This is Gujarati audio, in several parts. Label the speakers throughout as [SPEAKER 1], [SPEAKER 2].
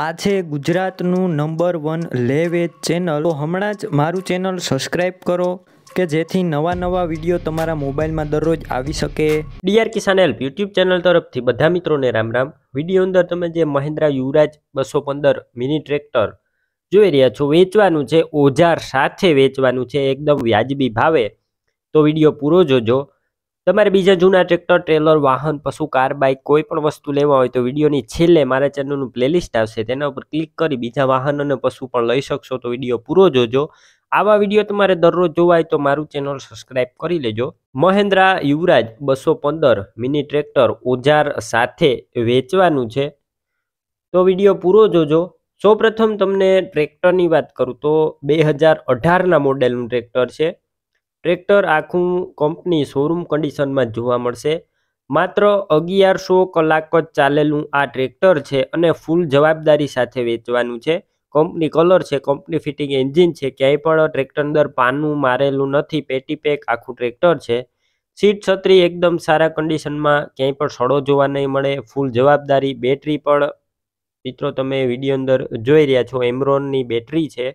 [SPEAKER 1] આ છે ગુજરાતનું નંબર વન લેવેજ ચેનલ તો હમણાં જ મારું ચેનલ સબસ્ક્રાઈબ કરો કે જેથી નવા નવા વિડીયો તમારા મોબાઈલમાં દરરોજ આવી શકે
[SPEAKER 2] DR Kisan help YouTube channel તરફથી બધા મિત્રોને રામ રામ વિડીયો અંદર તમે જે મહિન્દ્રા યુવરાજ બસો પંદર મિની ટ્રેક્ટર જોઈ રહ્યા છો વેચવાનું છે ઓજાર સાથે વેચવાનું છે એકદમ વ્યાજબી ભાવે તો વિડીયો પૂરો જોજો તમારે બીજા જૂના ટ્રેક્ટર ટ્રેલર વાહન પશુ કાર બાઇક કોઈ પણ વસ્તુ લેવા હોય તો વિડીયોની છેલ્લે મારા ચેનલનું પ્લેલિસ્ટ આવશે તેના ઉપર ક્લિક કરી બીજા વાહન અને પશુ પણ લઈ શકશો તો વિડીયો પૂરો જોજો આવા વિડીયો તમારે દરરોજ જોવાય તો મારું ચેનલ સબસ્ક્રાઇબ કરી લેજો મહેન્દ્રા યુવરાજ બસો પંદર મિની ટ્રેક્ટર ઓજાર સાથે વેચવાનું છે તો વિડીયો પૂરો જોજો સૌપ્રથમ તમને ટ્રેક્ટરની વાત કરું તો બે હજાર અઢારના મોડેલનું ટ્રેક્ટર છે ટ્રેક્ટર આખું કંપની શોરૂમ કન્ડિશનમાં જોવા મળશે માત્ર અગિયારસો કલાક જ ચાલેલું આ ટ્રેક્ટર છે અને ફૂલ જવાબદારી સાથે વેચવાનું છે કંપની કલર છે કંપની ફિટિંગ એન્જિન છે ક્યાંય પણ ટ્રેક્ટર અંદર પાનું મારેલું નથી પેટી પેક આખું ટ્રેક્ટર છે સીટ છત્રી એકદમ સારા કન્ડિશનમાં ક્યાંય પણ સડો જોવા નહીં મળે ફૂલ જવાબદારી બેટરી પણ મિત્રો તમે વિડીયો અંદર જોઈ રહ્યા છો એમરોનની બેટરી છે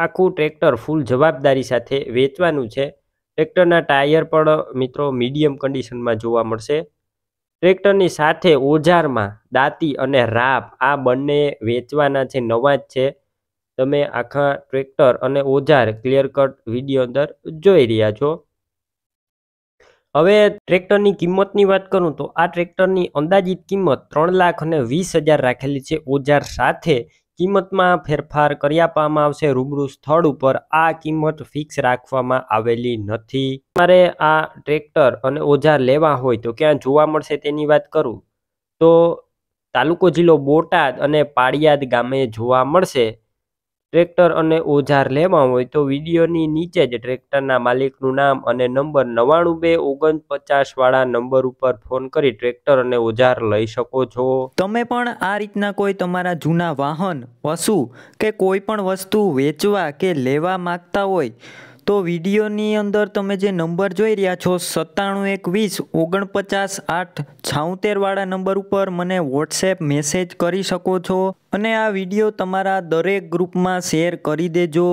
[SPEAKER 2] આખું ટ્રેક્ટર ફૂલ જવાબદારી સાથે વેચવાનું છે ટ્રેક્ટરના ટાયર પણ મિત્રો મીડિયમ કન્ડિશનમાં જોવા મળશે ટ્રેક્ટરની સાથે ઓજારમાં દાંતી અને રાપ આ બંને વેચવાના છે નવા જ છે તમે આખા ટ્રેક્ટર અને ઓજાર ક્લિયર કટ વિડીયો અંદર જોઈ રહ્યા છો હવે ટ્રેક્ટરની કિંમતની વાત કરું તો આ ટ્રેક્ટરની અંદાજિત કિંમત ત્રણ લાખ અને વીસ હજાર રાખેલી છે ઓજાર સાથે કિંમતમાં ફેરફાર કરી આપવામાં આવશે રૂબરૂ સ્થળ ઉપર આ કિંમત ફિક્સ રાખવામાં આવેલી નથી તમારે આ ટ્રેક્ટર અને ઓજાર લેવા હોય તો ક્યાં જોવા મળશે તેની વાત કરું તો તાલુકો જિલ્લો બોટાદ અને પાળિયાદ ગામે જોવા મળશે ટ્રેક્ટર અને ઓજાર લેવા હોય તો વિડીયોની નીચે જ ટ્રેક્ટરના માલિકનું નામ અને નંબર નવાણું બે ઓગણપચાસવાળા નંબર ઉપર ફોન કરી ટ્રેક્ટર અને ઓજાર લઈ શકો છો તમે પણ
[SPEAKER 1] આ રીતના કોઈ તમારા જૂના વાહન પશુ કે કોઈ પણ વસ્તુ વેચવા કે લેવા માગતા હોય તો વિડીયોની અંદર તમે જે નંબર જોઈ રહ્યા છો સત્તાણું એકવીસ ઓગણપચાસ આઠ છાઉતેરવાળા નંબર ઉપર મને વોટ્સએપ મેસેજ કરી શકો છો અને આ વિડીયો તમારા દરેક ગ્રુપમાં શેર કરી દેજો